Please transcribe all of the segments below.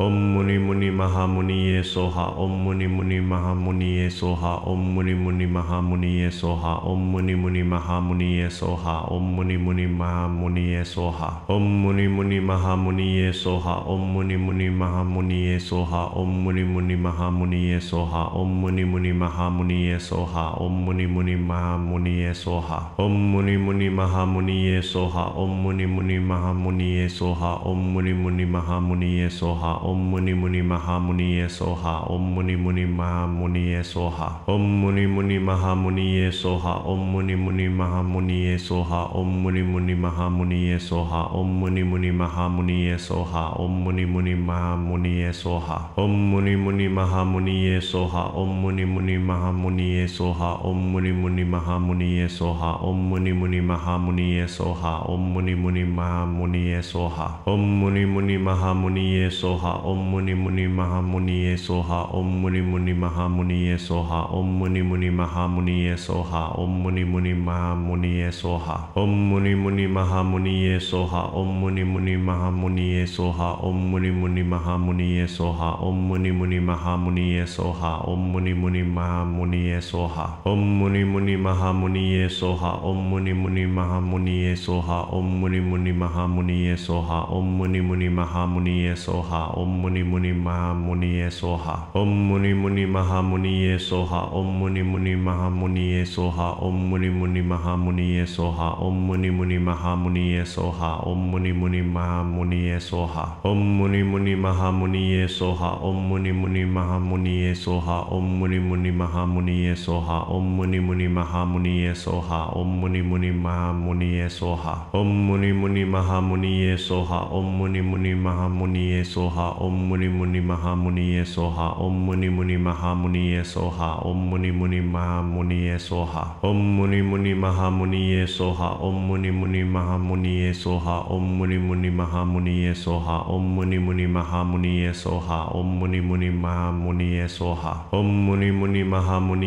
ओम मुनि मुनि महामुनि ये सोहा ओम मुनि मुनि महामुनि ये सोहा ओम मुनि मुनि महामुनि ये सोहा ओम मुनि मुनि महामुनि ये सोहा ओम मुनि मुनि महामुनि ये सोहा ओम मुनि मुनि महामुनि ये सोहा ओम मुनि मुनि महामुनि ये सोहा ओम मुनि मुनि महामुनि ये सोहा ओम मुनि मुनि महामुनि ये सोहा ओम मुनि मुनि महामुनि ये सोहा ओम मुनि मुनि महामुनि ये सोहा ओम मुनि मुनि महामुनि ये सोहा ओम मुनि मुनि महामुनि ये सोहा ओम मुनि मुनि महामुनि सोहा ओम मुनि मुनि महामुनि सोहा ओम मुनि मुनि महामुनि सोहा ओम मुनि मुनि महामुनि सोहा ओम मुनि मुनि महामुनि सोहा ओम मुनि मुनि महामुनि सोहा ओम मुनि मुनि महामुनि सोहा ओम मुनि मुनि महामुनि सोहा ओम मुनि मुनि महामुनि सोहा ओम मुनि मुनि महामुनि सोहा ओम मुनि मुनि महामुनि सोहा ओम मुनि मुनि महामुनि सोहा ओम मुनि मुनि महामुनि सोहा ओम मुनि मुनि महामुनि ये सोहा ओम मुनि मुनि महामुनि ये सोहा ओम मुनि मुनि महामुनि ये सोहा ओम मुनि मुनि महामुनि ये सोहा ओम मुनि मुनि महामुनि ये सोहा ओम मुनि मुनि महामुनि ये सोहा ओम मुनि मुनि महामुनि ये सोहा ओम मुनि मुनि महामुनि ये सोहा ओम मुनि मुनि महामुनि ये सोहा ओम मुनि मुनि महामुनि ये सोहा ओम मुनि मुनि महामुनि ये सोहा ओम मुनि मुनि महामुनि ये सोहा ओम मुनि मुनि महामुनि ये सोहा ओम मुनि मुनि महामुनिये सोहा ओम मुनि मुनि महामुनिये सोहा ओम मुनि मुनि महामुनिये सोहा ओम मुनि मुनि महामुनिये सोहा ओम मुनि मुनि महामुनिये सोहा ओम मुनि मुनि महामुनिये सोहा ओम मुनि मुनि महामुनिये सोहा ओम मुनि मुनि महामुनिये सोहा ओम मुनि मुनि महामुनिये सोहा ओम मुनि मुनि महामुनिये सोहा ओम मुनि मुनि महामुनिये सोहा ओम मुनि मुनि महामुनिये सोहा ओम मुनि मुनि महामुनिये सोहा ओम मुनि मुनि ये सोहा ओम मुनि मुनि ये सोहा ओम मुनि मुनि ये सोहा ओम मुनि मुनि ये सोहा ओम मुनि मुनि ये सोहा ओम मुनि मुनि ये सोहा ओम मुनि मुनि ये सोहा ओम मुनि मुनि ये सोहा ओम मुनि मुनि ये सोहा ओम मुनि मुनि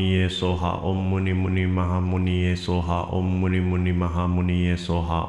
ये सोहा ओम मुनि मुनि ये सोहा ओम मुनि मुनि ये सोहा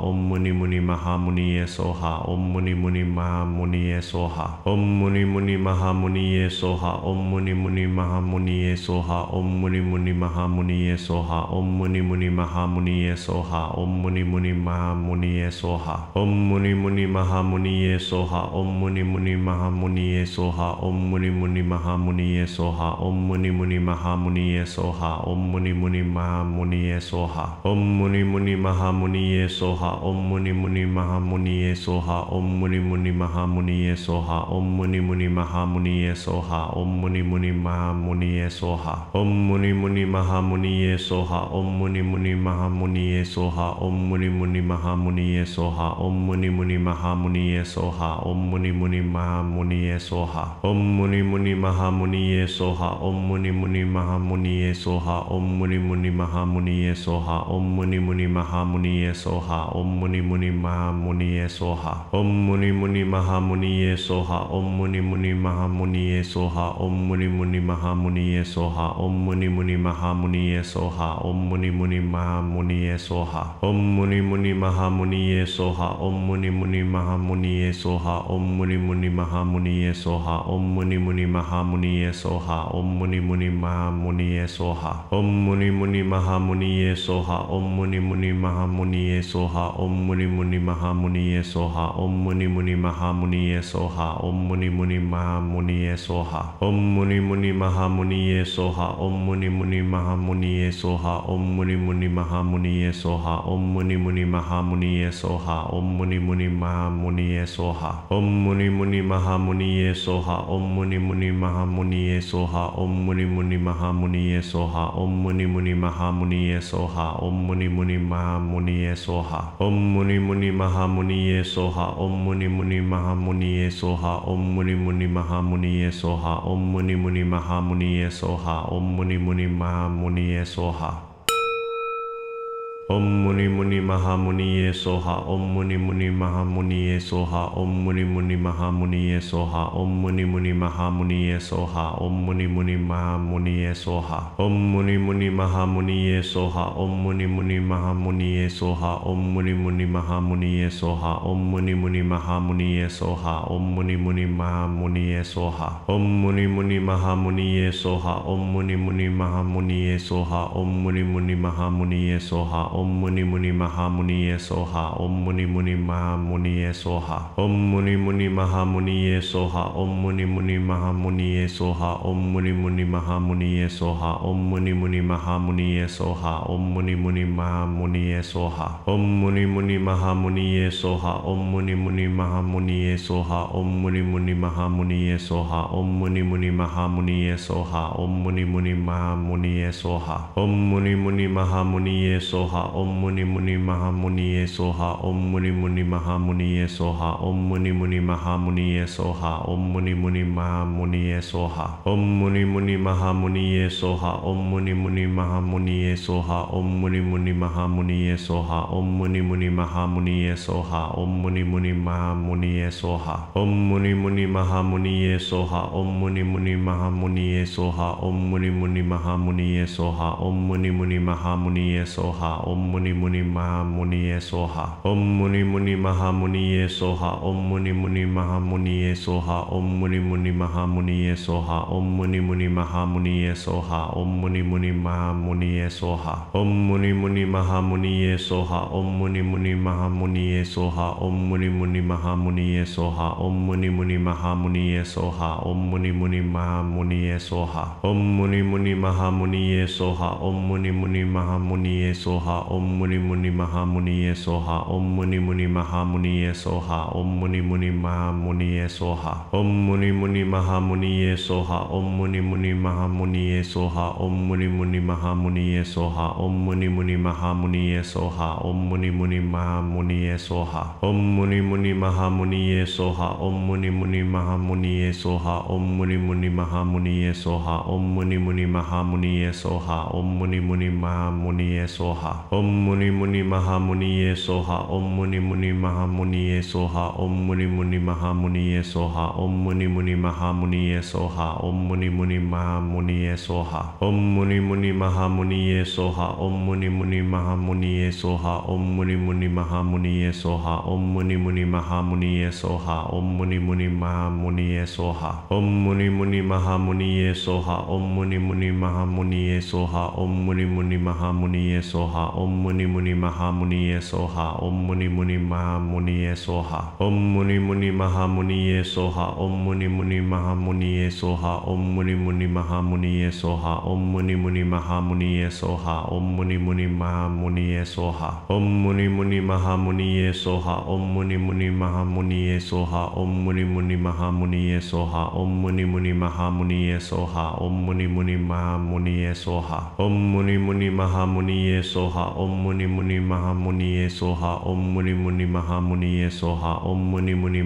ओम मुनि मुनि ये सोहा ओम मुनि मुनि महामुनि ये सोहा ओम मुनि मुनि महामुनि ये सोहा ओम मुनि मुनि महामुनि ये सोहा ओम मुनि मुनि महामुनि ये सोहा ओम मुनि मुनि महामुनि ये सोहा ओम मुनि मुनि महामुनि ये सोहा ओम मुनि मुनि महामुनि ये सोहा ओम मुनि मुनि महामुनि ये सोहा ओम मुनि मुनि महामुनि ये सोहा ओम मुनि मुनि महामुनि ये सोहा ओम मुनि मुनि महामुनि ये सोहा ओम मुनि मुनि महामुनि ये सोहा ओम मुनि मुनि महामुनि ये सोहा ओम मुनि मुनि महामुनि ये सोहा ओम मुनि मुनि महामुनि ये सोहा ओम मुनि मुनि महामुनि ये सोहा ओम मुनि मुनि महामुनि ये सोहा ओम मुनि मुनि महामुनि ये सोहा ओम मुनि मुनि महामुनि ये सोहा ओम मुनि मुनि महामुनि ये सोहा ओम मुनि मुनि महामुनि ये सोहा ओम मुनि मुनि महामुनि ये सोहा ओम मुनि मुनि महामुनि ये सोहा ओम मुनि मुनि महामुनि ये सोहा ओम मुनि मुनि महामुनि ये सोहा ओम मुनि मुनि महामुनि ये सोहा ओम मुनि मुनि महामुनि ये सोहा ओम मुनि मुनि महामुनि ये सोहा ओम मुनि मुनि महामुनि ये सोहा ओम मुनि मुनि महामुनि ये सोहा ओम मुनि मुनि महामुनि ये सोहा ओम मुनि मुनि महामुनि ये सोहा ओम मुनि मुनि महामुनि ये सोहा ओम मुनि मुनि महामुनि ये सोहा ओम मुनि मुनि महामुनि ये सोहा ओम मुनि मुनि महामुनि ये सोहा ओम मुनि मुनि महामुनि ये सोहा ओम मुनि मुनि महामुनि ये सोहा ओम मुनि मुनि महामुनि ये सोहा ओम ओम मुनि मुनि महामुनिये सोहा ओम मुनि मुनि महामुनिये सोहा ओम मुनि मुनि महामुनिये सोहा ओम मुनि मुनि महामुनिये सोहा ओम मुनि मुनि महामुनिये सोहा ओम मुनि मुनि महामुनिये सोहा ओम मुनि मुनि महामुनिये सोहा ओम मुनि मुनि महामुनिये सोहा ओम मुनि मुनि महामुनिये सोहा ओम मुनि मुनि महामुनिये सोहा ओम मुनि मुनि महामुनिये सोहा ओम मुनि मुनि महामुनिये सोहा ओम मुनि मुनि महामुनिये सोहा ओम मुनि मुनि ये सोहा ओम मुनि मुनि ये सोहा ओम मुनि मुनि ये सोहा ओम मुनि मुनि महामुनि ये सोहा ओम मुनि मुनि महामुनि ये सोहा ओम मुनि मुनि महामुनि ये सोहा ओम मुनि मुनि महामुनि ये सोहा ओम मुनि मुनि महामुनि ये सोहा ओम मुनि मुनि महामुनि ये सोहा ओम मुनि मुनि महामुनि ये सोहा ओम मुनि मुनि महामुनि ये सोहा ओम मुनि मुनि महामुनि ये सोहा ओम मुनि मुनि महामुनि ये सोहा ओम मुनि मुनि महामुनि ये सोहा ओम मुनि मुनि महामुनि ये सोहा ओम मुनि मुनि महामुनि ये सोहा ओम मुनि मुनि महामुनि सोहा ओम मुनि मुनि महामुनि सोहा ओम मुनि मुनि महामुनि सोहा ओम मुनि मुनि महामुनि सोहा ओम मुनि मुनि महामुनि सोहा ओम मुनि मुनि महामुनि सोहा ओम मुनि मुनि महामुनि सोहा ओम मुनि मुनि महामुनि सोहा ओम मुनि मुनि महामुनि सोहा ओम मुनि मुनि महामुनि सोहा ओम मुनि मुनि महामुनि सोहा ओम मुनि मुनि महामुनि सोहा ओम मुनि मुनि महामुनि सोहा ओम मुनि मुनि महामुनि ये सोहा ओम मुनि मुनि महामुनि ये सोहा ओम मुनि मुनि महामुनि ये सोहा ओम मुनि मुनि महामुनि ये सोहा ओम मुनि मुनि महामुनि ये सोहा ओम मुनि मुनि महामुनि ये सोहा ओम मुनि मुनि महामुनि ये सोहा ओम मुनि मुनि महामुनि ये सोहा ओम मुनि मुनि महामुनि ये सोहा ओम मुनि मुनि महामुनि ये सोहा ओम मुनि मुनि महामुनि ये सोहा ओम मुनि मुनि महामुनि ये सोहा ओम मुनि मुनि महामुनि ये Soha Om Muni Muni Maha Muniye Soha Om Muni Muni Maha Muniye Soha Om Muni Muni Maha Muniye Soha Om Muni Muni Maha Muniye Soha Om Muni Muni Maha Muniye Soha Om Muni Muni Maha Muniye Soha Om Muni Muni Maha Muniye Soha Om Muni Muni Maha Muniye Soha Om Muni Muni Maha Muniye Soha Om Muni Muni Maha Muniye Soha Om Muni Muni Maha Muniye Soha Om Muni Muni Maha Muniye Soha Om Muni Muni Maha Muniye Soha ओम मुनि मुनि महामुनिय सोहा ओम मुनि मुनि महामुनिय सोहा ओम मुनि मुनि महामुनिय सोहा ओम मुनि मुनि महामुनि सोहा ओम मुनि मुनि महामुनिय सोहा ओम मुनि मुनि महामुनिय सोहा ओम मुनि मुनि महामुनिय सोहा ओम मुनि मुनि महामुनिय सोहा ओम मुनि मुनि महामुनि सोहा ओम मुनि मुनि महामुनिय सोहा ओम मुनि मुनि महामुनिय सोहा ओम मुनि मुनि महामुनि सोहा ओम मुनि मुनि महामुनिय सोहा ओम मुनि मुनि महामुनि ये सोहा ओम मुनि मुनि महामुनि ये सोहा ओम मुनि मुनि महामुनि ये सोहा ओम मुनि मुनि महामुनि ये सोहा ओम मुनि मुनि महामुनि ये सोहा ओम मुनि मुनि महामुनि ये सोहा ओम मुनि मुनि महामुनि ये सोहा ओम मुनि मुनि महामुनि ये सोहा ओम मुनि मुनि महामुनि ये सोहा ओम मुनि मुनि महामुनि ये सोहा ओम मुनि मुनि महामुनि ये सोहा ओम मुनि मुनि महामुनि ये सोहा ओम मुनि मुनि महामुनि ये सोहा ओम मुनि मुनि महामुनिये सोहा ओम मुनि मुनि महामुनि सोहा ओम मुनि मुनि महामुनि सोहा ओम मुनि मुनि महामुनि सोहा ओम मुनि मुनि महामुनि सोहा ओम मुनि मुनि महामुनि सोहा ओम मुनि मुनि महामुनि सोहा ओम मुनि मुनि महामुनिये सोहा ओम मुनि मुनि महामुनिये सोहा ओम मुनि मुनि महामुनिये सोहा ओम मुनि मुनि महामुनि सोहा ओम मुनि मुनि महामुनि सोहा ओम मुनि मुनि महामुनिये सोहा ओम मुनि मुनि ये सोहा ओम मुनि मुनि ये सोहा ओम मुनि मुनि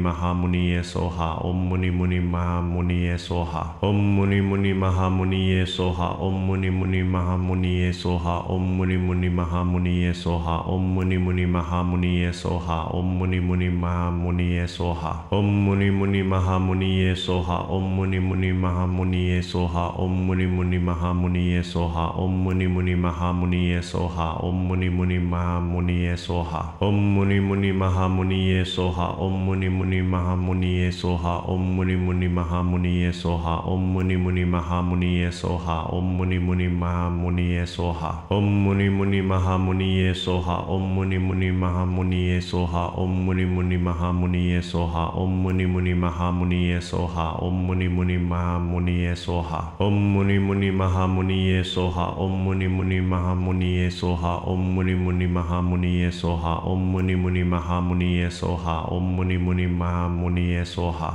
ये सोहा ओम मुनि मुनि ये सोहा ओम मुनि मुनि महामुनिये सोहा ओम मुनि मुनि ये सोहा ओम मुनि मुनि ये सोहा ओम मुनि मुनि ये सोहा ओम मुनि मुनि महामुनिये सोहा ओम मुनि मुनि ये सोहा ओम मुनि मुनि महामुनिये सोहा ओम मुनि मुनि महामुनिये सोहा ओम मुनि मुनि महामुनिये सोहा ओम मुनि मुनि महामुनिये सोहा ओम मुनि मुनि महामुनिये सोहा ओम मुनि मुनि महामुनिये सोहा ओम मुनि मुनि महामुनिये सोहा ओम मुनि मुनि महामुनिये सोहा ओम मुनि मुनि महामुनिये सोहा ओम मुनि मुनि महामुनिये सोहा ओम मुनि मुनि महामुनिये सोहा ओम मुनि मुनि महामुनिये सोहा ओम मुनि मुनि महामुनिये सोहा ओम मुनि मुनि महामुनिये सोहा ओम मुनि मुनि महामुनिये सोहा ओम मुनि मुनि महामुनिये सोहा ओम मुनि मुनि महा महामुनिय सोहा ओम मुनि मुनि महा महामुनिय सोहा ओम मुनि मुनि महा महामुनिय सोहा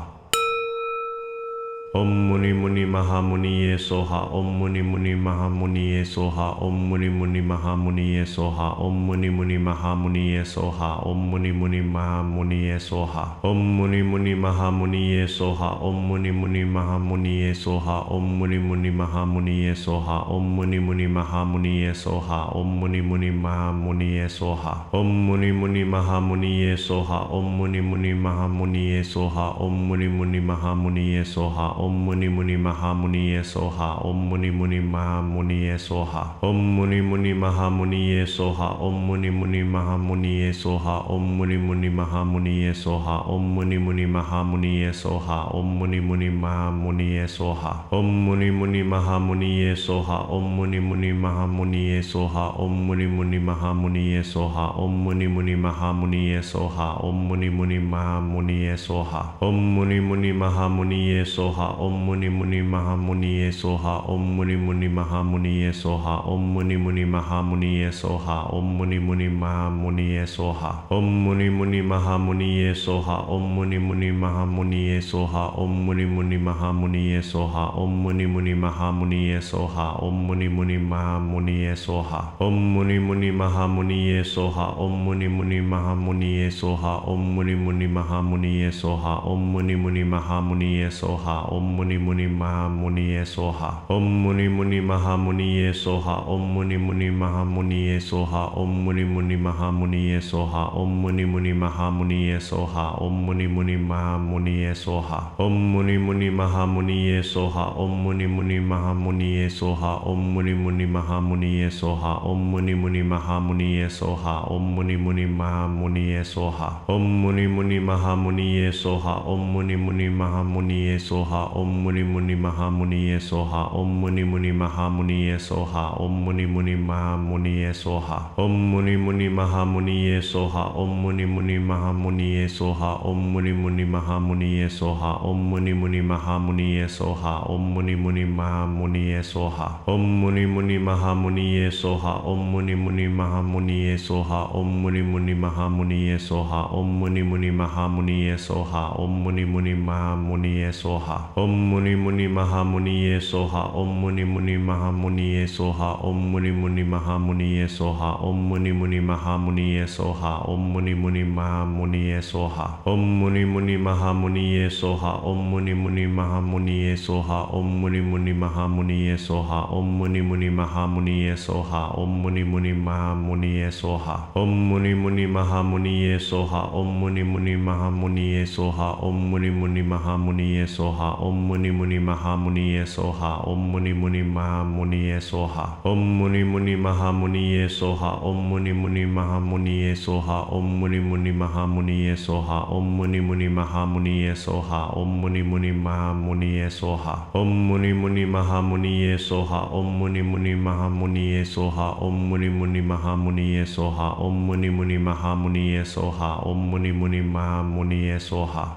ओम मुनि मुनि महामुनि ये सोहा ओम मुनि मुनि महामुनि ये सोहा ओम मुनि मुनि महामुनि ये सोहा ओम मुनि मुनि महामुनि ये सोहा ओम मुनि मुनि महामुनि ये सोहा ओम मुनि मुनि महामुनि ये सोहा ओम मुनि मुनि महामुनि ये सोहा ओम मुनि मुनि महामुनि ये सोहा ओम मुनि मुनि महामुनि ये सोहा ओम मुनि मुनि महामुनि ये सोहा ओम मुनि मुनि महामुनि ये सोहा ओम मुनि मुनि महामुनि ये सोहा ओम मुनि मुनि महामुनि ये सोहा ओम मुनि मुनि महामुनि ये सोहा ओम मुनि मुनि महामुनि ये सोहा ओम मुनि मुनि महामुनि ये सोहा ओम मुनि मुनि महामुनि ये सोहा ओम मुनि मुनि महामुनि ये सोहा ओम मुनि मुनि महामुनि ये सोहा ओम मुनि मुनि महामुनि ये सोहा ओम मुनि मुनि महामुनि ये सोहा ओम मुनि मुनि महामुनि ये सोहा ओम मुनि मुनि महामुनि ये सोहा ओम मुनि मुनि महामुनि ये सोहा ओम मुनि मुनि महामुनि ये सोहा ओम मुनि मुनि महामुनि ये सोहा ओम मुनि मुनि महामुनि ये सोहा ओम मुनि मुनि महामुनि ये सोहा ओम मुनि मुनि महामुनि ये सोहा ओम मुनि मुनि महामुनि ये सोहा ओम मुनि मुनि महामुनि ये सोहा ओम मुनि मुनि महामुनि ये सोहा ओम मुनि मुनि महामुनि ये सोहा ओम मुनि मुनि महामुनि ये सोहा ओम मुनि मुनि महामुनि ये सोहा ओम मुनि मुनि महामुनि ये सोहा ओम मुनि मुनि महामुनि ये सोहा ओम मुनि मुनि महामुनि ये सोहा ओम मुनि मुनि महामुनि ये सोहा ओम मुनि मुनि महामुनिये सोहा ओम मुनि मुनि महामुनिये सोहा ओम मुनि मुनि महामुनिये सोहा ओम मुनि मुनि महामुनिये सोहा ओम मुनि मुनि महामुनि सोहा ओम मुनि मुनि महामुनिये सोहा ओम मुनि मुनि महामुनिये सोहा ओम मुनि मुनि महामुनिये सोहा ओम मुनि मुनि महामुनिये सोहा ओम मुनि मुनि महामुनिये सोहा ओम मुनि मुनि महामुनिये सोहा ओम मुनि मुनि ये सोहा ओम मुनि मुनि महामुनिये सोहा ओम मुनि मुनि ये सोहा ओम मुनि मुनि ये सोहा ओम मुनि मुनि ये सोहा ओम मुनि मुनि ये सोहा ओम मुनि मुनि ये सोहा ओम मुनि मुनि ये सोहा ओम मुनि मुनि ये सोहा ओम मुनि मुनि ये सोहा ओम मुनि मुनि ये सोहा ओम मुनि मुनि ये सोहा ओम मुनि मुनि ये सोहा ओम मुनि मुनि ये सोहा ओम मुनि मुनि ये सोहा ओम मुनि मुनि महामुनि ये सोहा ओम मुनि मुनि महामुनि ये सोहा ओम मुनि मुनि महामुनि ये सोहा ओम मुनि मुनि महामुनि ये सोहा ओम मुनि मुनि महामुनि ये सोहा ओम मुनि मुनि महामुनि ये सोहा ओम मुनि मुनि महामुनि ये सोहा ओम मुनि मुनि महामुनि ये सोहा ओम मुनि मुनि महामुनि ये सोहा ओम मुनि मुनि महामुनि ये सोहा ओम मुनि मुनि महामुनि ये सोहा ओम मुनि मुनि महामुनि ये सोहा ओम मुनि मुनि महामुनि ये सोहा ओम मुनि मुनि ये सोहा ओम मुनि मुनि ये सोहा ओम मुनि मुनि ये सोहा ओम मुनि मुनि ये सोहा ओम मुनि मुनि ये सोहा ओम मुनि मुनि ये सोहा ओम मुनि मुनि ये सोहा ओम मुनि मुनि ये सोहा ओम मुनि मुनि ये सोहा ओम मुनि मुनि ये सोहा ओम मुनि मुनि ये सोहा ओम मुनि मुनि ये सोहा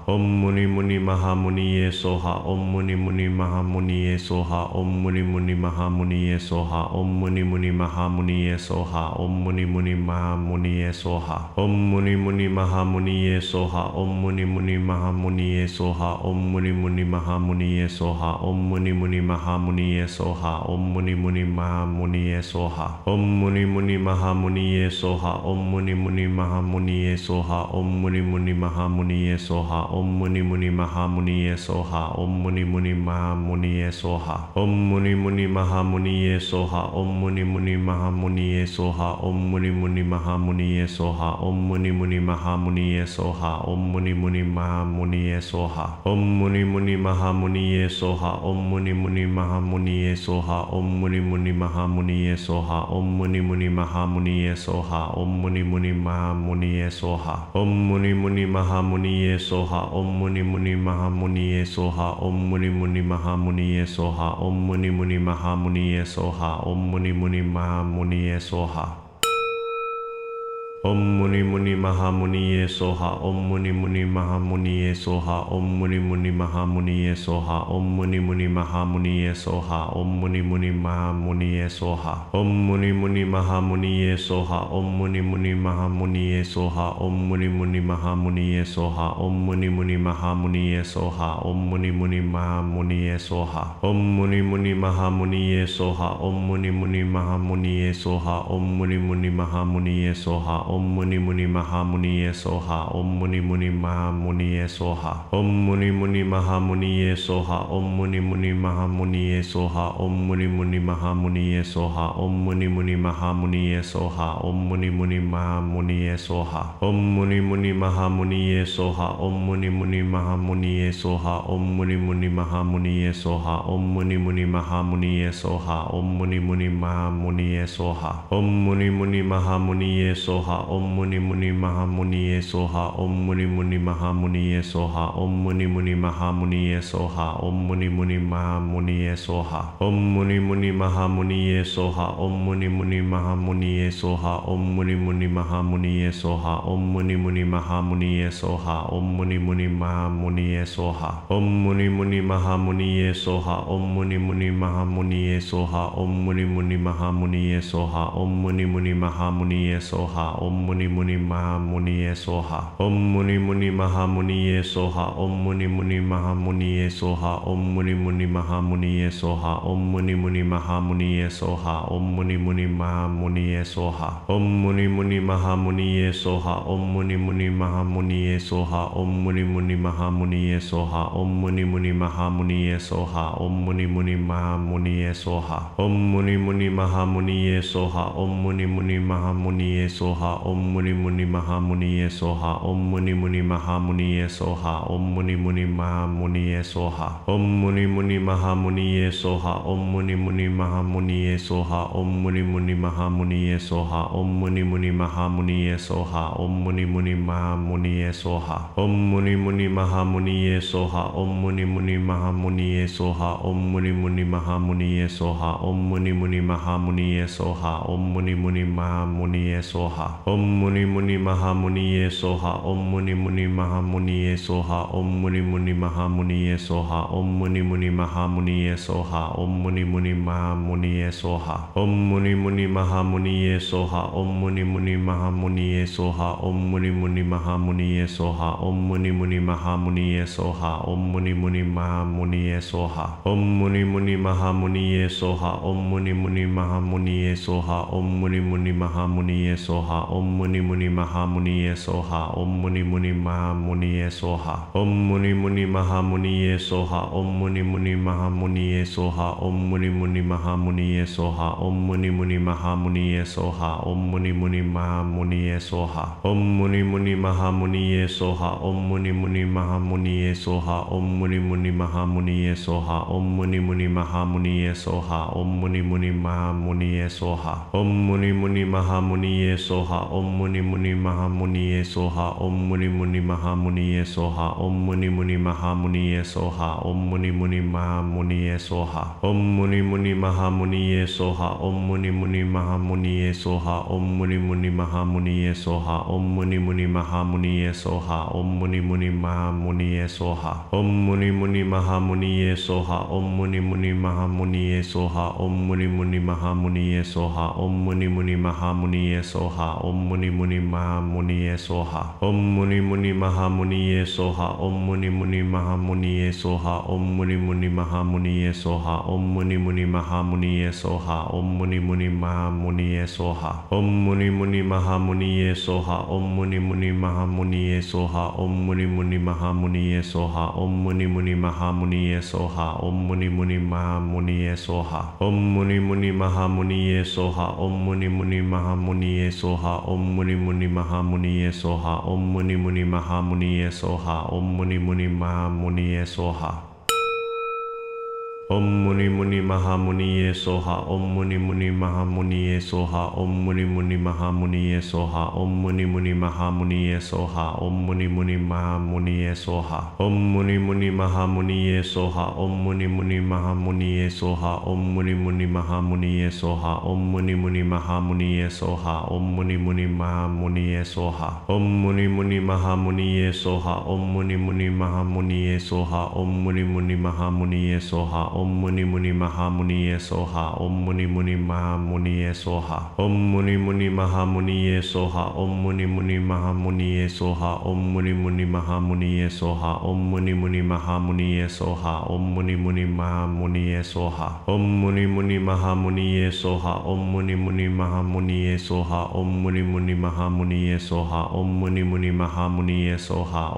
ओम मुनि मुनि महामुनि सोहा ओम मुनि मुनि महामुनि सोहा ओम मुनि मुनि महामुनि सोहा ओम मुनि मुनि महामुनि सोहा ओम मुनि मुनि महामुनि सोहा ओम मुनि मुनि महामुनि सोहा ओम मुनि मुनि महामुनि सोहा ओम मुनि मुनि महामुनि सोहा ओम मुनि मुनि महामुनि सोहा ओम मुनि मुनि महामुनि सोहा ओम मुनि मुनि महामुनि सोहा ओम मुनि मुनि महामुनि सोहा ओम मुनि मुनि महामुनि सोहा ओम मुनि मुनि महामुनि सोहा ओम Om Muni Muni Mahamuniye Soha. Om Muni Muni Mahamuniye Soha. Om Muni Muni Mahamuniye Soha. Om Muni Muni Mahamuniye Soha. Om Muni Muni Mahamuniye Soha. Om Muni Muni Mahamuniye Soha. Om Muni Muni Mahamuniye Soha. Om Muni Muni Mahamuniye Soha. Om Muni Muni Mahamuniye Soha. Om Muni Muni Mahamuniye Soha. Om Muni Muni Mahamuniye Soha. Om Muni Muni Mahamuniye Soha. Om Muni Muni Mahamuniye Soha. ओम मुनि मुनि ये सोहा ओम मुनि मुनि ये सोहा ओम मुनि मुनि ये सोहा ओम मुनि मुनि महामुनि ये सोहा ओम मुनि मुनि महामुनि ये सोहा ओम मुनि मुनि महामुनि ये सोहा ओम मुनि मुनि महामुनि ये सोहा ओम मुनि मुनि महामुनि ये सोहा ओम मुनि मुनि महामुनि ये सोहा ओम मुनि मुनि महामुनि ये सोहा ओम मुनि मुनि महामुनि ये सोहा ओम मुनि मुनि महामुनि ये सोहा ओम मुनि मुनि महामुनि ये सोहा ओम मुनि मुनि महामुनि ये सोहा ओम मुनि मुनि महामुनि ये सोहा ओम मुनि मुनि महामुनि ये सोहा ओम मुनि मुनि ये सोहा ओम मुनि मुनि ये सोहा ओम मुनि मुनि ये सोहा ओम मुनि मुनि ये सोहा ओम मुनि मुनि ये सोहा ओम मुनि मुनि महामुनिये सोहा ओम मुनि मुनि ये सोहा ओम मुनि मुनि ये सोहा ओम मुनि मुनि महामुनिये सोहा ओम मुनि मुनि ये सोहा ओम मुनि मुनि ये सोहा ओम मुनि मुनि ये सोहा ओम मुनि मुनि ये सोहा ओम मुनि मुनि महामुनि ये सोहा ओम मुनि मुनि महामुनि ये सोहा ओम मुनि मुनि महामुनि ये सोहा ओम मुनि मुनि महामुनि ये सोहा ओम मुनि मुनि महामुनि ये सोहा ओम मुनि मुनि महामुनि ये सोहा ओम मुनि मुनि महामुनि ये सोहा ओम मुनि मुनि महामुनि ये सोहा ओम मुनि मुनि महामुनि ये सोहा ओम मुनि मुनि महामुनि ये सोहा ओम मुनि मुनि महामुनि ये सोहा ओम मुनि मुनि महामुनि ये सोहा ओम मुनि मुनि महामुनि ये सोहा ओम मुनि मुनि महामुनि सोहा ओम मुनि मुनि महामुनि सोहा ओम मुनि मुनि महामुनि सोहा ओम मुनि मुनि महामुनि सोहा ओम मुनि मुनि महामुनि सोहा ओम मुनि मुनि महामुनि सोहा ओम मुनि मुनि महामुनि सोहा ओम मुनि मुनि महामुनिये सोहा ओम मुनि मुनि महामुनि सोहा ओम मुनि मुनि महामुनि सोहा ओम मुनि मुनि महामुनि सोहा ओम मुनि मुनि महामुनिये सोहा ओम मुनि मुनि महामुनि सोहा ओम मुनि मुनि ये सोहा ओम मुनि मुनि ये सोहा ओम मुनि मुनि ये सोहा ओम मुनि मुनि ये सोहा ओम मुनि मुनि महामुनि सोहा ओम मुनि मुनि ये सोहा ओम मुनि मुनि ये सोहा ओम मुनि मुनि ये सोहा ओम मुनि मुनि महामुनि सोहा ओम मुनि मुनि ये सोहा ओम मुनि मुनि महामुनि सोहा ओम मुनि मुनि ये सोहा ओम मुनि मुनि ये सोहा ओम मुनि मुनि महामुनि ये सोहा ओम मुनि मुनि महामुनि ये सोहा ओम मुनि मुनि महामुनि ये सोहा ओम मुनि मुनि महामुनि ये सोहा ओम मुनि मुनि महामुनि ये सोहा ओम मुनि मुनि महामुनि ये सोहा ओम मुनि मुनि महामुनि ये सोहा ओम मुनि मुनि महामुनि ये सोहा ओम मुनि मुनि महामुनि ये सोहा ओम मुनि मुनि महामुनि ये सोहा ओम मुनि मुनि महामुनि ये सोहा ओम मुनि मुनि महामुनि ये सोहा ओम मुनि मुनि महामुनि ये सोहा ओम मुनि मुनि महामुनि सोहा ओम मुनि मुनि महामुनि सोहा ओम मुनि मुनि महामुनि सोहा ओम मुनि मुनि महामुनि सोहा ओम मुनि मुनि महामुनि सोहा ओम मुनि मुनि महामुनि सोहा ओम मुनि मुनि महामुनि सोहा ओम मुनि मुनि महामुनि सोहा ओम मुनि मुनि महामुनि सोहा ओम मुनि मुनि महामुनि सोहा ओम मुनि मुनि महामुनि सोहा ओम मुनि मुनि महामुनि सोहा ओम मुनि मुनि महामुनि सोहा ओम मुनि मुनि महामुनि ये सोहा ओम मुनि मुनि महामुनि ये सोहा ओम मुनि मुनि महामुनि ये सोहा ओम मुनि मुनि महामुनि ये सोहा ओम मुनि मुनि महामुनि ये सोहा ओम मुनि मुनि महामुनि ये सोहा ओम मुनि मुनि महामुनि ये सोहा ओम मुनि मुनि महामुनि ये सोहा ओम मुनि मुनि महामुनि ये सोहा ओम मुनि मुनि महामुनि ये सोहा ओम मुनि मुनि महामुनि ये सोहा ओम मुनि मुनि महामुनि ये सोहा ओम मुनि मुनि महामुनि ये सोहा ओम मुनि मुनि महामुनिये सोहा ओम मुनि मुनि महामुनिये सोहा ओम मुनि मुनि महामुनिये सोहा ओम मुनि मुनि महामुनिये सोहा ओम मुनि मुनि महामुनिये सोहा ओम मुनि मुनि महामुनिये सोहा ओम मुनि मुनि महामुनिये सोहा ओम मुनि मुनि महामुनिये सोहा ओम मुनि मुनि महामुनिये सोहा ओम मुनि मुनि महामुनिये सोहा ओम मुनि मुनि महामुनिये सोहा ओम मुनि मुनि महामुनिये सोहा ओम मुनि मुनि महामुनिये सोहा ओम मुनि मुनि ये सोहा ओम मुनि मुनि ये सोहा ओम मुनि मुनि ये सोहा ओम मुनि मुनि महामुनि ये सोहा ओम मुनि मुनि महामुनि ये सोहा ओम मुनि मुनि महामुनि ये सोहा ओम मुनि मुनि महामुनि ये सोहा ओम मुनि मुनि महामुनि ये सोहा ओम मुनि मुनि महामुनि ये सोहा ओम मुनि मुनि महामुनि ये सोहा ओम मुनि मुनि महामुनि ये सोहा ओम मुनि मुनि महामुनि ये सोहा ओम मुनि मुनि महामुनि ये सोहा ओम मुनि मुनि महामुनि ये सोहा ओम मुनि मुनि महामुनि ये सोहा ओम मुनि मुनि महामुनि ये सोहा ओम मुनि मुनि ये सोहा ओम मुनि मुनि ये सोहा ओम मुनि मुनि ये सोहा ओम मुनि मुनि ये सोहा ओम मुनि मुनि ये सोहा ओम मुनि मुनि ये सोहा ओम मुनि मुनि ये सोहा ओम मुनि मुनि ये सोहा ओम मुनि मुनि ये सोहा ओम मुनि मुनि ये सोहा ओम मुनि मुनि ये सोहा ओम मुनि मुनि ये सोहा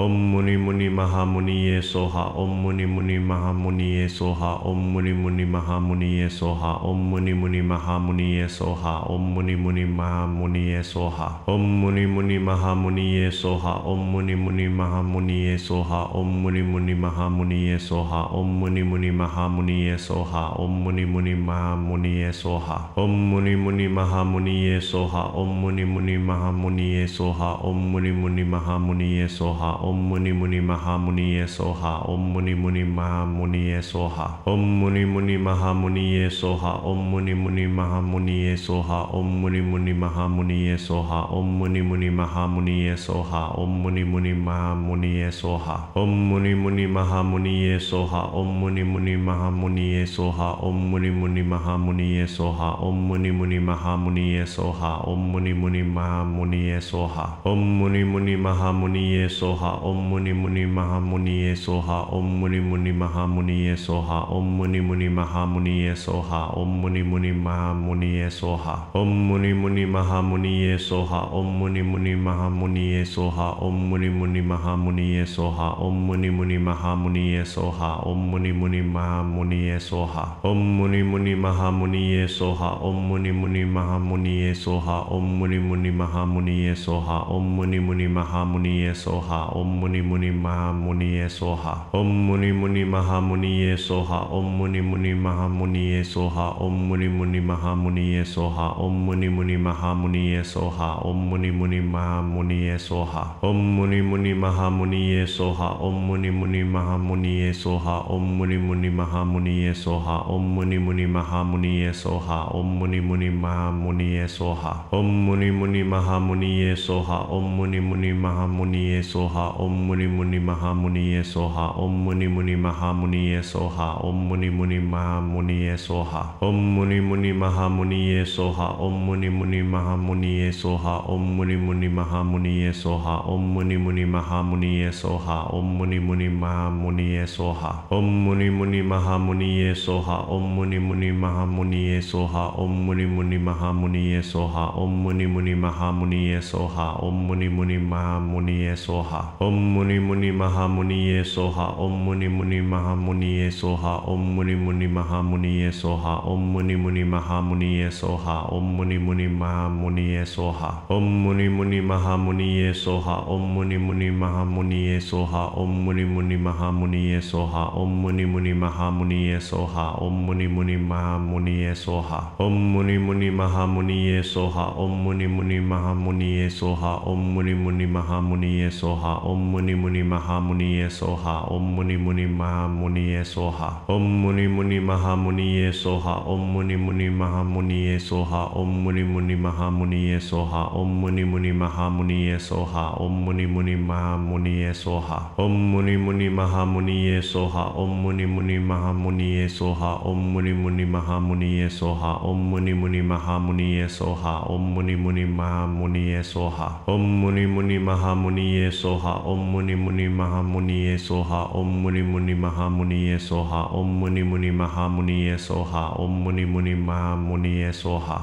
ओम मुनि मुनि ये सोहा ओम मुनि मुनि महामुनि ये सोहा ओम मुनि मुनि महामुनि ये सोहा ओम मुनि मुनि महामुनि ये सोहा ओम मुनि मुनि महामुनि ये सोहा ओम मुनि मुनि महामुनि ये सोहा ओम मुनि मुनि महामुनि ये सोहा ओम मुनि मुनि महामुनि ये सोहा ओम मुनि मुनि महामुनि ये सोहा ओम मुनि मुनि महामुनि ये सोहा ओम मुनि मुनि महामुनि ये सोहा ओम मुनि मुनि महामुनि ये सोहा ओम मुनि मुनि महामुनि ये सोहा ओम मुनि मुनि महामुनि ये सोहा ओम Om Muni Muni Mahamuniye Soha. Om Muni Muni Mahamuniye Soha. Om Muni Muni Mahamuniye Soha. Om Muni Muni Mahamuniye Soha. Om Muni Muni Mahamuniye Soha. Om Muni Muni Mahamuniye Soha. Om Muni Muni Mahamuniye Soha. Om Muni Muni Mahamuniye Soha. Om Muni Muni Mahamuniye Soha. Om Muni Muni Mahamuniye Soha. Om Muni Muni Mahamuniye Soha. Om Muni Muni Mahamuniye Soha. Om Muni Muni Mahamuniye Soha. ओम मुनि मुनि महामुनि सोहा ओम मुनि मुनि महामुनि सोहा ओम मुनि मुनि महामुनि सोहा ओम मुनि मुनि महामुनि सोहा ओम मुनि मुनि महामुनि सोहा ओम मुनि मुनि महामुनि सोहा ओम मुनि मुनि महामुनि सोहा ओम मुनि मुनि महामुनि सोहा ओम मुनि मुनि महामुनि सोहा ओम मुनि मुनि महामुनि सोहा ओम मुनि मुनि महामुनि सोहा ओम मुनि मुनि महामुनि सोहा ओम मुनि मुनि महामुनि सोहा ओम मुनि मुनि महामुनि ये सोहा ओम मुनि मुनि महामुनि ये सोहा ओम मुनि मुनि महामुनि ये सोहा ओम मुनि मुनि महामुनि ये सोहा ओम मुनि मुनि महामुनि ये सोहा ओम मुनि मुनि महामुनि ये सोहा ओम मुनि मुनि महामुनि ये सोहा ओम मुनि मुनि महामुनि ये सोहा ओम मुनि मुनि महामुनि ये सोहा ओम मुनि मुनि महामुनि ये सोहा ओम मुनि मुनि महामुनि ये सोहा ओम मुनि मुनि महामुनि ये सोहा ओम मुनि मुनि महामुनि ये सोहा ओम मुनि मुनि महामुनि सोहा ओम मुनि मुनि महामुनि सोहा ओम मुनि मुनि महामुनि सोहा ओम मुनि मुनि महामुनि सोहा ओम मुनि मुनि महामुनि सोहा ओम मुनि मुनि महामुनि सोहा ओम मुनि मुनि महामुनि सोहा ओम मुनि मुनि महामुनि सोहा ओम मुनि मुनि महामुनि सोहा ओम मुनि मुनि महामुनि सोहा ओम मुनि मुनि महामुनि सोहा ओम मुनि मुनि महामुनि सोहा ओम मुनि मुनि महामुनि सोहा ओम मुनि मुनि महामुनि ये सोहा ओम मुनि मुनि महामुनि ये सोहा ओम मुनि मुनि महामुनि ये सोहा ओम मुनि मुनि महामुनि ये सोहा ओम मुनि मुनि महामुनि ये सोहा ओम मुनि मुनि महामुनि ये सोहा ओम मुनि मुनि महामुनि ये सोहा ओम मुनि मुनि महामुनि ये सोहा ओम मुनि मुनि महामुनि ये सोहा ओम मुनि मुनि महामुनि ये सोहा ओम मुनि मुनि महामुनि ये सोहा ओम मुनि मुनि महामुनि ये सोहा ओम मुनि मुनि महामुनि ये Soha Om Muni Muni Maha Muniye Soha Om Muni Muni Maha Muniye Soha Om Muni Muni Maha Muniye Soha Om Muni Muni Maha Muniye Soha Om Muni Muni Maha Muniye Soha Om Muni Muni Maha Muniye Soha Om Muni Muni Maha Muniye Soha Om Muni Muni Maha Muniye Soha Om Muni Muni Maha Muniye Soha Om Muni Muni Maha Muniye Soha Om Muni Muni Maha Muniye Soha Om Muni Muni Maha Muniye Soha Om Muni Muni Maha Muniye Soha ओम मुनि मुनि महामुनिय सोहा ओम मुनि मुनि महामुनिय सोहा ओम मुनि मुनि महामुनिय सोहा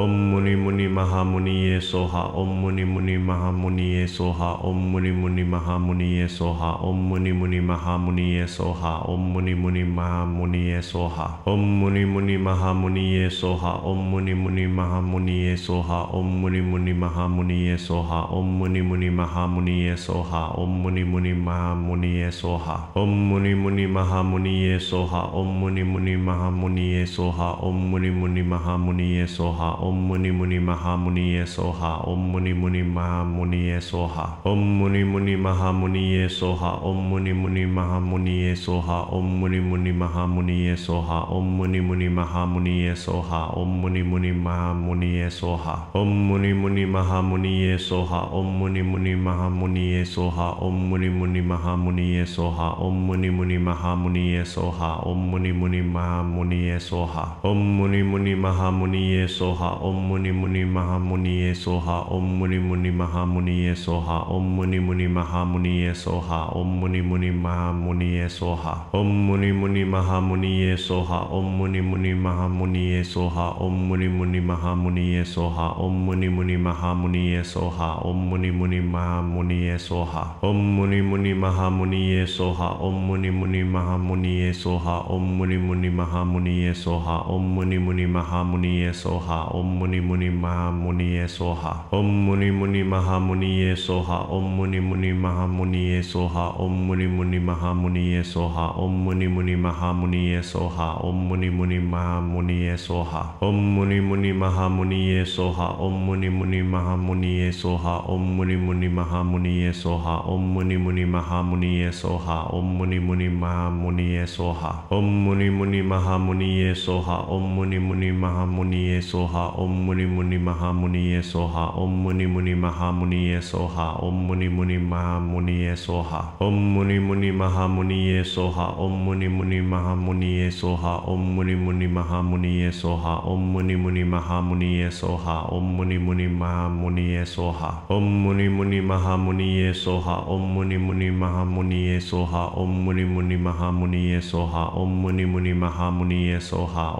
ओम मुनि मुनि महामुनि ये सोहा ओम मुनि मुनि महामुनि ये सोहा ओम मुनि मुनि महामुनि ये सोहा ओम मुनि मुनि महामुनि ये सोहा ओम मुनि मुनि महामुनि ये सोहा ओम मुनि मुनि महामुनि ये सोहा ओम मुनि मुनि महामुनि ये सोहा ओम मुनि मुनि महामुनि ये सोहा ओम मुनि मुनि महामुनि ये सोहा ओम मुनि मुनि महामुनि ये सोहा ओम मुनि मुनि महामुनि ये सोहा ओम मुनि मुनि महामुनि ये सोहा ओम मुनि मुनि महामुनि ये सोहा ओम मुनि मुनि महामुनि सोहा ओम मुनि मुनि महामुनि सोहा ओम मुनि मुनि महामुनि सोहा ओम मुनि मुनि महामुनि सोहा ओम मुनि मुनि महामुनि सोहा ओम मुनि मुनि महामुनि सोहा ओम मुनि मुनि महामुनि सोहा ओम मुनि मुनि महामुनि सोहा ओम मुनि मुनि महामुनि सोहा ओम मुनि मुनि महामुनि सोहा ओम मुनि मुनि महामुनि सोहा ओम मुनि मुनि महामुनि सोहा ओम मुनि मुनि महामुनि सोहा ओम मुनि मुनि ये सोहा ओम मुनि मुनि महामुनिये सोहा ओम मुनि मुनि महामुनिये सोहा ओम मुनि मुनि ये सोहा ओम मुनि मुनि महामुनिये सोहा ओम मुनि मुनि महामुनिये सोहा ओम मुनि मुनि महामुनिये सोहा ओम मुनि मुनि ये सोहा ओम मुनि मुनि ये सोहा ओम मुनि मुनि महामुनिये सोहा ओम मुनि मुनि ये सोहा ओम मुनि मुनि ये सोहा ओम मुनि मुनि महामुनिये सोहा ओम मुनि मुनि महामुनिये सोहा ओम मुनि मुनि महामुनिये सोहा ओम मुनि मुनि महामुनिये सोहा ओम मुनि मुनि महामुनिये सोहा ओम मुनि मुनि महामुनिये सोहा ओम मुनि मुनि महामुनिये सोहा ओम मुनि मुनि महामुनिये सोहा ओम मुनि मुनि महामुनिये सोहा ओम मुनि मुनि महामुनिये सोहा ओम मुनि मुनि महामुनिये सोहा ओम मुनि मुनि महामुनिये सोहा ओम मुनि मुनि महामुनिये सोहा ओम मुनि मुनि महामुनिये सोहा ओम मुनि मुनि ये सोहा ओम मुनि मुनि ये सोहा ओम मुनि मुनि ये सोहा ओम मुनि मुनि ये सोहा ओम मुनि मुनि ये सोहा ओम मुनि मुनि ये सोहा ओम मुनि मुनि ये सोहा ओम मुनि मुनि ये सोहा ओम मुनि मुनि ये सोहा ओम मुनि मुनि ये सोहा ओम मुनि मुनि ये सोहा ओम मुनि मुनि ये सोहा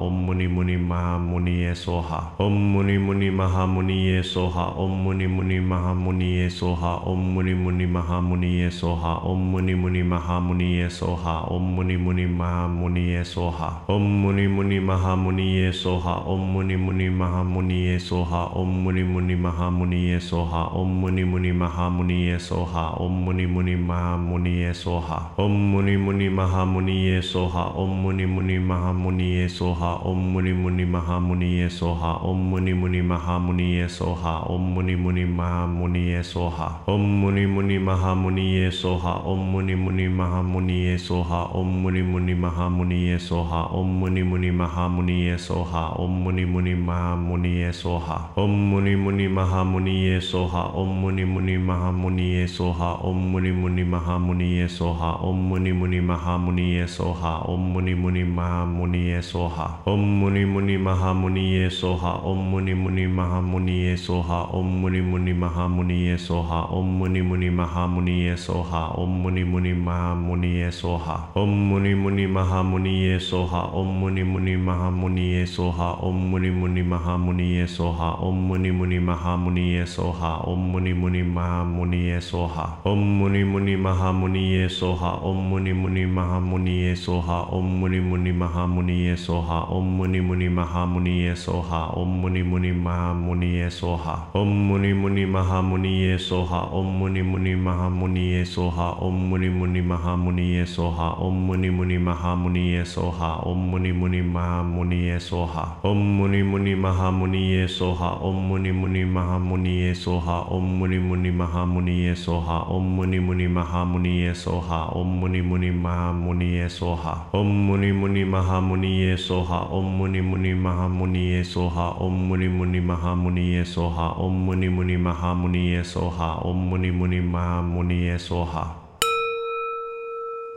ओम मुनि मुनि ये सोहा ओम मुनि मुनि महामुनि ये सोहा ओम मुनि मुनि महामुनि ये सोहा ओम मुनि मुनि महामुनि ये सोहा ओम मुनि मुनि महामुनि ये सोहा ओम मुनि मुनि महामुनि ये सोहा ओम मुनि मुनि महामुनि ये सोहा ओम मुनि मुनि महामुनि ये सोहा ओम मुनि मुनि महामुनि ये सोहा ओम मुनि मुनि महामुनि ये सोहा ओम मुनि मुनि महामुनि ये सोहा ओम मुनि मुनि महामुनि ये सोहा ओम मुनि मुनि महामुनि ये सोहा ओम मुनि मुनि महामुनि ये सोहा ओम मुनि मुनि महामुनि ये सोहा ओम मुनि मुनि महामुनि ये सोहा ओम मुनि मुनि महामुनि ये सोहा ओम मुनि मुनि महामुनि ये सोहा ओम मुनि मुनि महामुनि ये सोहा ओम मुनि मुनि महामुनि ये सोहा ओम मुनि मुनि महामुनि ये सोहा ओम मुनि मुनि महामुनि ये सोहा ओम मुनि मुनि महामुनि ये सोहा ओम मुनि मुनि महामुनि ये सोहा ओम मुनि मुनि महामुनि ये सोहा ओम मुनि मुनि महामुनि ये सोहा ओम मुनि मुनि महामुनि ये सोहा ओम मुनि मुनि महामुनि ये सोहा ओम मुनि मुनि महामुनि ये सोहा ओम मुनि मुनि महामुनि ये सोहा ओम मुनि मुनि महामुनि ये सोहा ओम मुनि मुनि महामुनि ये सोहा ओम मुनि मुनि महामुनि ये सोहा ओम मुनि मुनि महामुनि ये सोहा ओम मुनि मुनि महामुनि ये सोहा ओम मुनि मुनि महामुनि ये सोहा ओम मुनि मुनि महामुनि ये सोहा ओम मुनि मुनि महामुनि ये सोहा ओम मुनि मुनि महामुनि ये सोहा ओम मुनि मुनि महामुनि ये सोहा ओम ओम मुनि मुनि महामुनिये सोहा ओम मुनि मुनि महामुनिये सोहा ओम मुनि मुनि महामुनिये सोहा ओम मुनि मुनि महामुनिये सोहा ओम मुनि मुनि महामुनिये सोहा ओम मुनि मुनि महामुनिये सोहा ओम मुनि मुनि महामुनिये सोहा ओम मुनि मुनि महामुनिये सोहा ओम मुनि मुनि महामुनिये सोहा ओम मुनि मुनि महामुनिये सोहा ओम मुनि मुनि महामुनिये सोहा ओम मुनि मुनि महामुनिये सोहा ओम मुनि मुनि महामुनिये सोहा ओम मुनि मुनि ये सोहा ओम मुनि मुनि ये सोहा ओम मुनि मुनि ये सोहा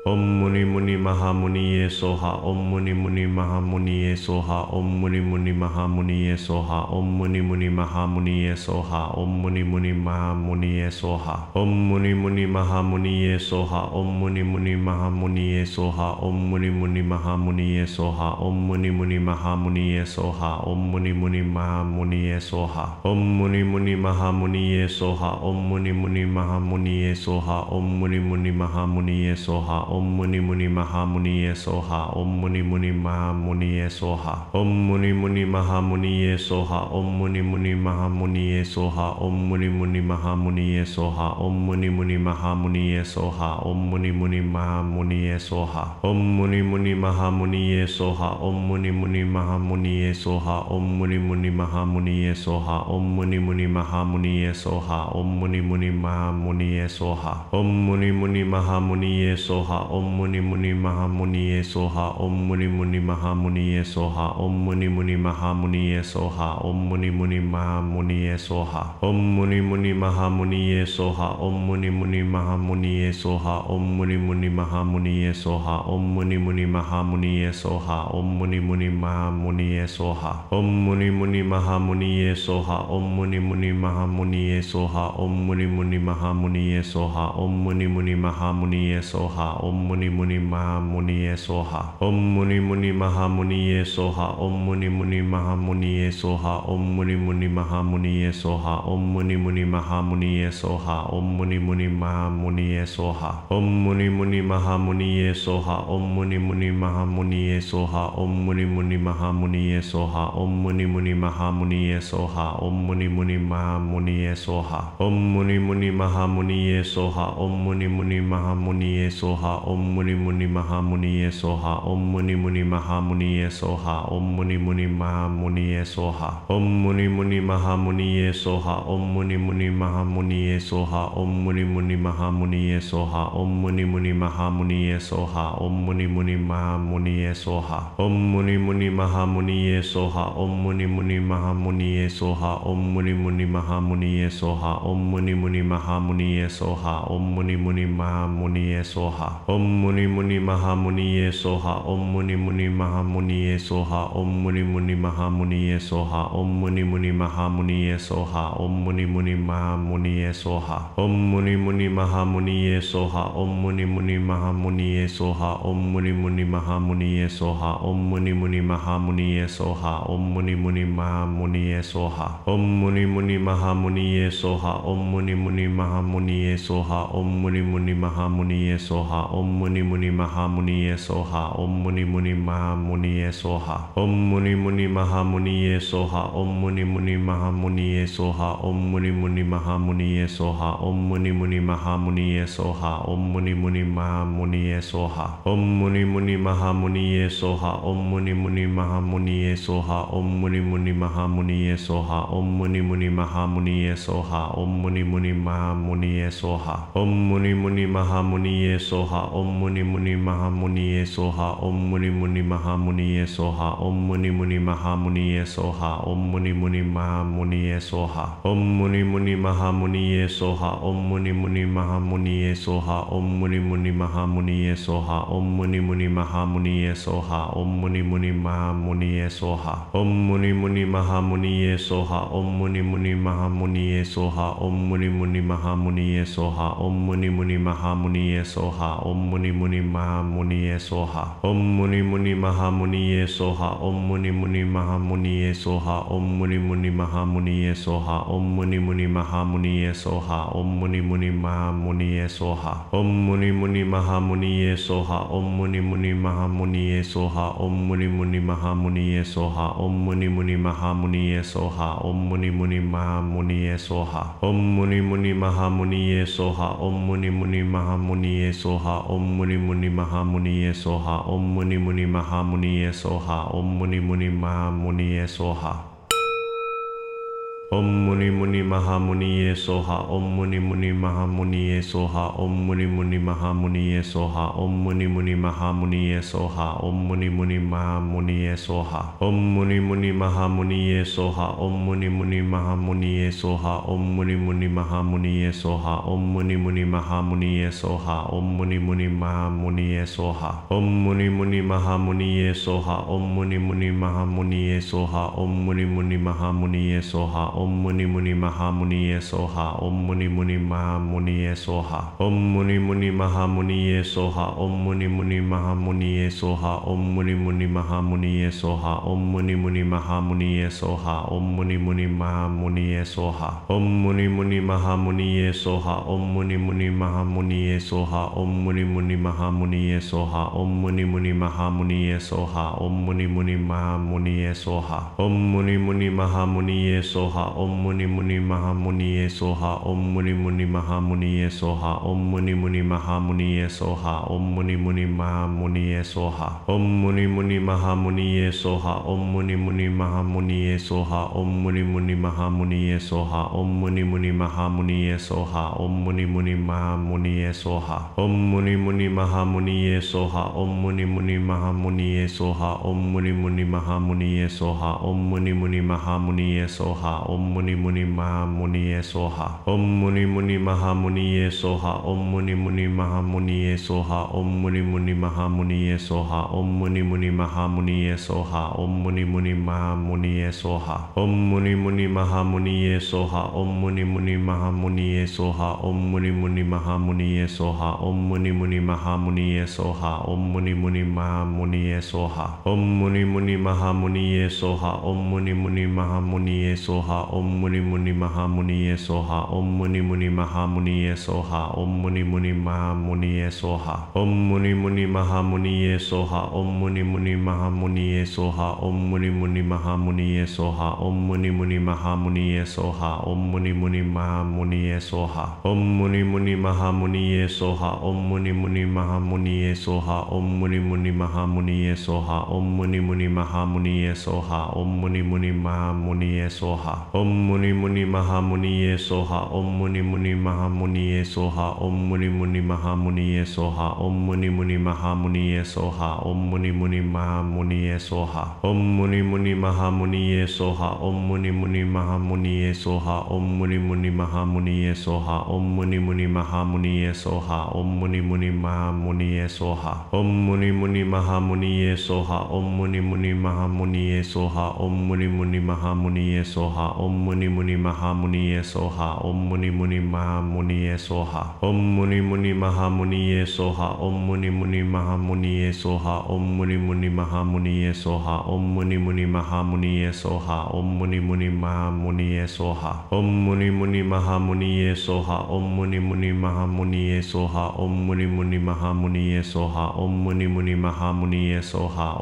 ओम मुनि मुनि महामुनि ये सोहा ओम मुनि मुनि महामुनि ये सोहा ओम मुनि मुनि महामुनि ये सोहा ओम मुनि मुनि महामुनि ये सोहा ओम मुनि मुनि महामुनि ये सोहा ओम मुनि मुनि महामुनि ये सोहा ओम मुनि मुनि महामुनि ये सोहा ओम मुनि मुनि महामुनि ये सोहा ओम मुनि मुनि महामुनि ये सोहा ओम मुनि मुनि महामुनि ये सोहा ओम मुनि मुनि महामुनि ये सोहा ओम मुनि मुनि महामुनि ये सोहा ओम मुनि मुनि महामुनि ये सोहा ओम मुनि मुनि महामुनि सोहा ओम मुनि मुनि महामुनि सोहा ओम मुनि मुनि महामुनि सोहा ओम मुनि मुनि महामुनिये सोहा ओम मुनि मुनि महामुनि सोहा ओम मुनि मुनि महामुनि सोहा ओम मुनि मुनि महामुनि सोहा ओम मुनि मुनि महामुनिये सोहा ओम मुनि मुनि महामुनि सोहा ओम मुनि मुनि महामुनिये सोहा ओम मुनि मुनि महामुनि सोहा ओम मुनि मुनि महामुनि सोहा ओम मुनि मुनि महामुनि सोहा ओम मुनि मुनि महामुनि ये सोहा ओम मुनि मुनि महामुनि ये सोहा ओम मुनि मुनि महामुनि ये सोहा ओम मुनि मुनि महामुनि ये सोहा ओम मुनि मुनि महामुनि ये सोहा ओम मुनि मुनि महामुनि ये सोहा ओम मुनि मुनि महामुनि ये सोहा ओम मुनि मुनि महामुनि ये सोहा ओम मुनि मुनि महामुनि ये सोहा ओम मुनि मुनि महामुनि ये सोहा ओम मुनि मुनि महामुनि ये सोहा ओम मुनि मुनि महामुनि ये सोहा ओम मुनि मुनि महामुनि ये सोहा ओम Om Muni Muni Mahamuniye Soha Om Muni Muni Mahamuniye Soha Om Muni Muni Mahamuniye Soha Om Muni Muni Mahamuniye Soha Om Muni Muni Mahamuniye Soha Om Muni Muni Mahamuniye Soha Om Muni Muni Mahamuniye Soha Om Muni Muni Mahamuniye Soha Om Muni Muni Mahamuniye Soha Om Muni Muni Mahamuniye Soha Om Muni Muni Mahamuniye Soha Om Muni Muni Mahamuniye Soha Om Muni Muni Mahamuniye Soha ओम मुनि मुनि ये सोहा ओम मुनि मुनि ये सोहा ओम मुनि मुनि ये सोहा ओम मुनि मुनि महामुनि सोहा ओम मुनि मुनि ये सोहा ओम मुनि मुनि ये सोहा ओम मुनि मुनि ये सोहा ओम मुनि मुनि ये सोहा ओम मुनि मुनि ये सोहा ओम मुनि मुनि ये सोहा ओम मुनि मुनि ये सोहा ओम मुनि मुनि ये सोहा ओम मुनि मुनि ये सोहा ओम मुनि मुनि महामुनि ये सोहा ओम मुनि मुनि महामुनि ये सोहा ओम मुनि मुनि महामुनि ये सोहा ओम मुनि मुनि महामुनि ये सोहा ओम मुनि मुनि महामुनि ये सोहा ओम मुनि मुनि महामुनि ये सोहा ओम मुनि मुनि महामुनि ये सोहा ओम मुनि मुनि महामुनि ये सोहा ओम मुनि मुनि महामुनि ये सोहा ओम मुनि मुनि महामुनि ये सोहा ओम मुनि मुनि महामुनि ये सोहा ओम मुनि मुनि महामुनि ये सोहा ओम मुनि मुनि महामुनि ये सोहा ओम ओम मुनि मुनि महामुनि सोहा ओम मुनि मुनि महामुनि सोहा ओम मुनि मुनि महामुनि सोहा ओम मुनि मुनि महामुनि सोहा ओम मुनि मुनि महामुनि सोहा ओम मुनि मुनि महामुनि सोहा ओम मुनि मुनि महामुनि सोहा ओम मुनि मुनि महामुनि सोहा ओम मुनि मुनि महामुनि सोहा ओम मुनि मुनि महामुनि सोहा ओम मुनि मुनि महामुनि सोहा ओम मुनि मुनि महामुनि सोहा ओम मुनि मुनि महामुनि सोहा ओम मुनि मुनि महामुनि ये सोहा ओम मुनि मुनि महामुनि ये सोहा ओम मुनि मुनि महामुनि ये सोहा ओम मुनि मुनि महामुनि ये सोहा ओम मुनि मुनि महामुनि ये सोहा ओम मुनि मुनि महामुनि ये सोहा ओम मुनि मुनि महामुनि ये सोहा ओम मुनि मुनि महामुनि ये सोहा ओम मुनि मुनि महामुनि ये सोहा ओम मुनि मुनि महामुनि ये सोहा ओम मुनि मुनि महामुनि ये सोहा ओम मुनि मुनि महामुनि ये सोहा ओम मुनि मुनि महामुनि ये सोहा ओम मुनि मुनि महामुनि ये सोहा ओम मुनि मुनि महामुनि ये सोहा ओम मुनि मुनि महामुनि ये सोहा ओम मुनि मुनि महामुनिये ये सोहा ओम मुनि मुनि महामुनि ये सोहा ओम मुनि मुनि महामुनि ये सोहा ओम मुनि मुनि महामुनिये ये सोहा ओम मुनि मुनि महामुनि ये सोहा ओम मुनि मुनि महामुनि ये सोहा ओम मुनि मुनि महामुनि ये सोहा ओम मुनि मुनि महामुनि ये सोहा ओम मुनि मुनि महामुनिये ये सोहा ओम मुनि मुनि महामुनि ये सोहा ओम मुनि मुनि महा महामुनिय सोहा ओम मुनि मुनि महा महामुनिय सोहा ओम मुनि मुनि महा महामुनिय सोहा ओम मुनि मुनि महामुनि ये सोहा ओम मुनि मुनि महामुनि ये सोहा ओम मुनि मुनि महामुनि ये सोहा ओम मुनि मुनि महामुनि ये सोहा ओम मुनि मुनि महामुनि ये सोहा ओम मुनि मुनि महामुनि ये सोहा ओम मुनि मुनि महामुनि ये सोहा ओम मुनि मुनि महामुनि ये सोहा ओम मुनि मुनि महामुनि ये सोहा ओम मुनि मुनि महामुनि ये सोहा ओम मुनि मुनि महामुनि ये सोहा ओम मुनि मुनि महामुनि ये सोहा ओम मुनि मुनि महामुनि ये सोहा ओम मुनि मुनि महामुनि सोहा ओम मुनि मुनि महामुनि सोहा ओम मुनि मुनि महामुनि सोहा ओम मुनि मुनि महामुनि सोहा ओम मुनि मुनि महामुनि सोहा ओम मुनि मुनि महामुनि सोहा ओम मुनि मुनि महामुनि सोहा ओम मुनि मुनि महामुनि सोहा ओम मुनि मुनि महामुनि सोहा ओम मुनि मुनि महामुनि सोहा ओम मुनि मुनि महामुनि सोहा ओम मुनि मुनि महामुनि सोहा ओम मुनि मुनि महामुनि सोहा ओम मुनि मुनि महामुनि ये सोहा ओम मुनि मुनि महामुनि ये सोहा ओम मुनि मुनि महामुनि ये सोहा ओम मुनि मुनि महामुनि ये सोहा ओम मुनि मुनि महामुनि ये सोहा ओम मुनि मुनि महामुनि ये सोहा ओम मुनि मुनि महामुनि ये सोहा ओम मुनि मुनि महामुनि ये सोहा ओम मुनि मुनि महामुनि ये सोहा ओम मुनि मुनि महामुनि ये सोहा ओम मुनि मुनि महामुनि ये सोहा ओम मुनि मुनि महामुनि ये सोहा ओम मुनि मुनि महामुनि ये सोहा ओम मुनि मुनि महामुनिये सोहा ओम मुनि मुनि महामुनिये सोहा ओम मुनि मुनि महामुनिये सोहा ओम मुनि मुनि महामुनिये सोहा ओम मुनि मुनि महामुनिये सोहा ओम मुनि मुनि महामुनिये सोहा ओम मुनि मुनि महामुनिये सोहा ओम मुनि मुनि महामुनिये सोहा ओम मुनि मुनि महामुनिये सोहा ओम मुनि मुनि महामुनिये सोहा ओम मुनि मुनि महामुनिये सोहा ओम मुनि मुनि महामुनिये सोहा ओम मुनि मुनि महामुनिये सोहा ओम मुनि मुनि ये सोहा ओम मुनि मुनि ये सोहा ओम मुनि मुनि ये सोहा ओम मुनि मुनि ये सोहा ओम मुनि मुनि ये सोहा ओम मुनि मुनि ये सोहा ओम मुनि मुनि ये सोहा ओम मुनि मुनि ये सोहा ओम मुनि मुनि ये सोहा ओम मुनि मुनि ये सोहा ओम मुनि मुनि ये सोहा ओम मुनि मुनि ये सोहा ओम मुनि मुनि ये सोहा ओम मुनि मुनि महामुनि ये सोहा ओम मुनि मुनि महामुनि ये सोहा ओम मुनि मुनि महामुनि ये सोहा ओम मुनि मुनि महामुनि ये सोहा ओम मुनि मुनि महामुनि ये सोहा ओम मुनि मुनि महामुनि ये सोहा ओम मुनि मुनि महामुनि ये सोहा ओम मुनि मुनि महामुनि ये सोहा ओम मुनि मुनि महामुनि ये सोहा ओम मुनि मुनि महामुनि ये सोहा ओम मुनि मुनि महामुनि ये सोहा ओम मुनि मुनि महामुनि ये सोहा ओम मुनि मुनि महामुनि ये सोहा ओम मुनि मुनि ये सोहा ओम मुनि मुनि ये सोहा ओम मुनि मुनि ये सोहा ओम मुनि मुनि ये सोहा ओम मुनि मुनि ये सोहा ओम मुनि मुनि ये सोहा ओम मुनि मुनि ये सोहा ओम मुनि मुनि ये सोहा ओम मुनि मुनि ये सोहा ओम मुनि मुनि ये सोहा ओम मुनि मुनि ये सोहा ओम मुनि मुनि ये सोहा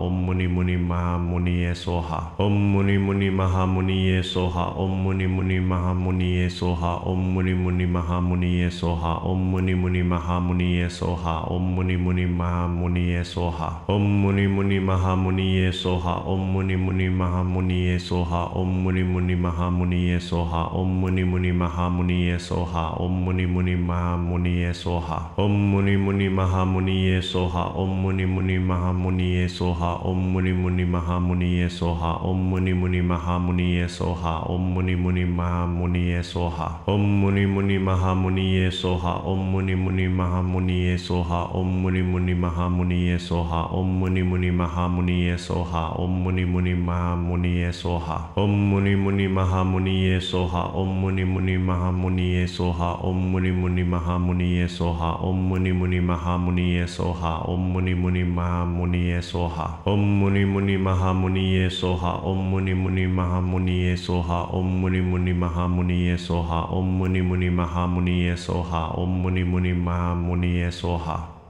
ओम मुनि मुनि ये सोहा ओम मुनि मुनि महामुनि ये सोहा ओम मुनि मुनि महामुनि ये सोहा ओम मुनि मुनि महामुनि ये सोहा ओम मुनि मुनि महामुनि ये सोहा ओम मुनि मुनि महामुनि ये सोहा ओम मुनि मुनि महामुनि ये सोहा ओम मुनि मुनि महामुनि ये सोहा ओम मुनि मुनि महामुनि ये सोहा ओम मुनि मुनि महामुनि ये सोहा ओम मुनि मुनि महामुनि ये सोहा ओम मुनि मुनि महामुनि ये सोहा ओम मुनि मुनि महामुनि ये सोहा ओम मुनि मुनि महामुनि ये सोहा ओम Om Muni Muni Mahamuniye Soha. Om Muni Muni Mahamuniye Soha. Om Muni Muni Mahamuniye Soha. Om Muni Muni Mahamuniye Soha. Om Muni Muni Mahamuniye Soha. Om Muni Muni Mahamuniye Soha. Om Muni Muni Mahamuniye Soha. Om Muni Muni Mahamuniye Soha. Om Muni Muni Mahamuniye Soha. Om Muni Muni Mahamuniye Soha. Om Muni Muni Mahamuniye Soha. Om Muni Muni Mahamuniye Soha. Om Muni Muni Mahamuniye Soha. ओम मुनि मुनि महामुनि सोहा ओम मुनि मुनि महामुनि सोहा ओम मुनि मुनि महामुनि सोहा